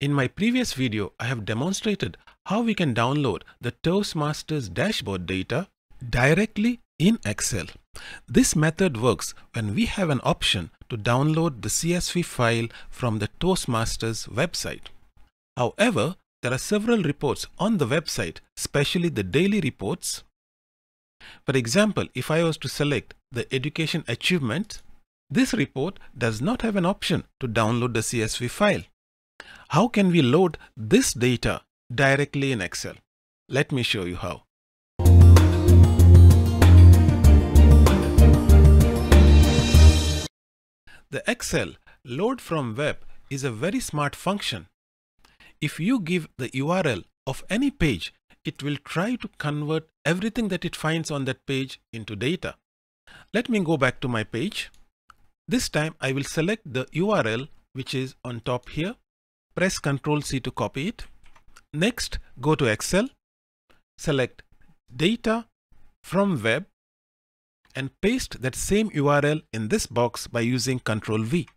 In my previous video, I have demonstrated how we can download the Toastmasters dashboard data directly in Excel. This method works when we have an option to download the CSV file from the Toastmasters website. However, there are several reports on the website, especially the daily reports. For example, if I was to select the education achievement, this report does not have an option to download the CSV file. How can we load this data directly in Excel? Let me show you how. The Excel load from web is a very smart function. If you give the URL of any page, it will try to convert everything that it finds on that page into data. Let me go back to my page. This time I will select the URL which is on top here Press Ctrl C to copy it. Next, go to Excel, select Data from Web and paste that same URL in this box by using Ctrl V.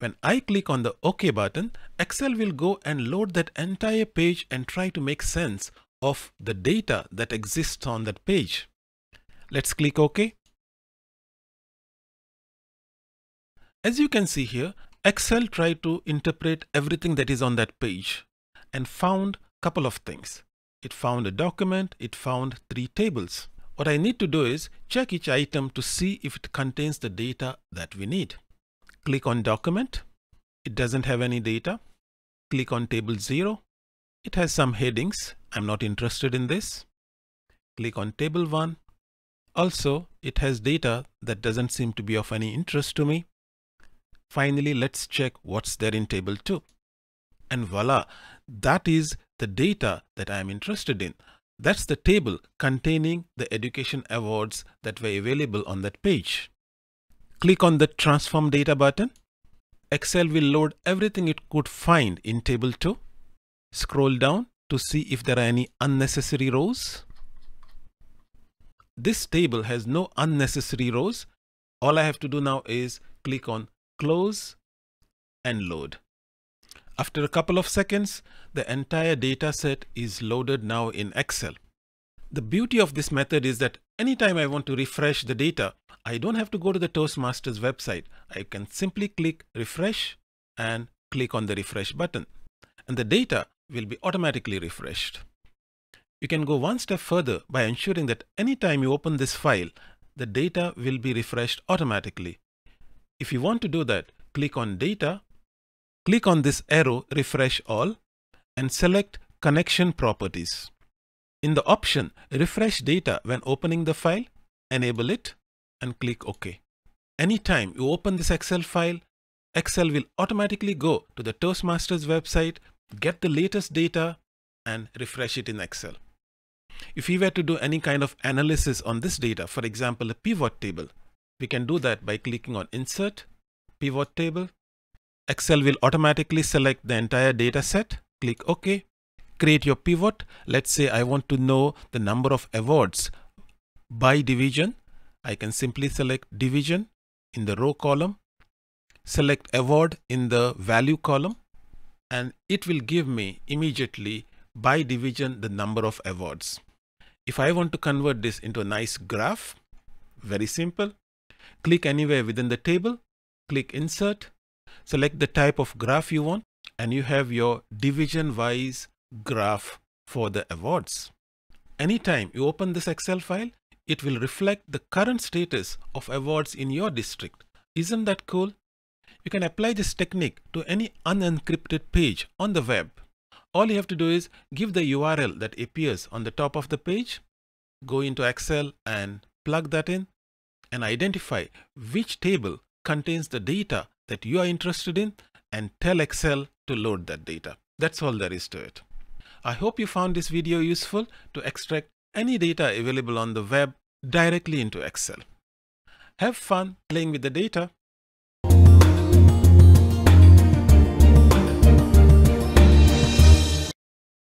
When I click on the OK button, Excel will go and load that entire page and try to make sense of the data that exists on that page. Let's click OK. As you can see here, Excel tried to interpret everything that is on that page and found couple of things. It found a document, it found three tables. What I need to do is check each item to see if it contains the data that we need. Click on document. It doesn't have any data. Click on table zero. It has some headings. I'm not interested in this. Click on table one. Also, it has data that doesn't seem to be of any interest to me. Finally, let's check what's there in table 2. And voila, that is the data that I am interested in. That's the table containing the education awards that were available on that page. Click on the transform data button. Excel will load everything it could find in table 2. Scroll down to see if there are any unnecessary rows. This table has no unnecessary rows. All I have to do now is click on close and load. After a couple of seconds, the entire data set is loaded now in Excel. The beauty of this method is that anytime I want to refresh the data, I don't have to go to the Toastmasters website. I can simply click refresh and click on the refresh button and the data will be automatically refreshed. You can go one step further by ensuring that anytime you open this file, the data will be refreshed automatically if you want to do that, click on data, click on this arrow refresh all and select connection properties. In the option refresh data when opening the file, enable it and click OK. Anytime you open this Excel file, Excel will automatically go to the Toastmasters website, get the latest data and refresh it in Excel. If we were to do any kind of analysis on this data, for example, a pivot table, we can do that by clicking on Insert, Pivot Table. Excel will automatically select the entire data set. Click OK. Create your pivot. Let's say I want to know the number of awards by division. I can simply select division in the row column. Select award in the value column and it will give me immediately by division the number of awards. If I want to convert this into a nice graph, very simple, Click anywhere within the table, click insert, select the type of graph you want and you have your division wise graph for the awards. Anytime you open this Excel file, it will reflect the current status of awards in your district. Isn't that cool? You can apply this technique to any unencrypted page on the web. All you have to do is give the URL that appears on the top of the page, go into Excel and plug that in and identify which table contains the data that you are interested in and tell Excel to load that data. That's all there is to it. I hope you found this video useful to extract any data available on the web directly into Excel. Have fun playing with the data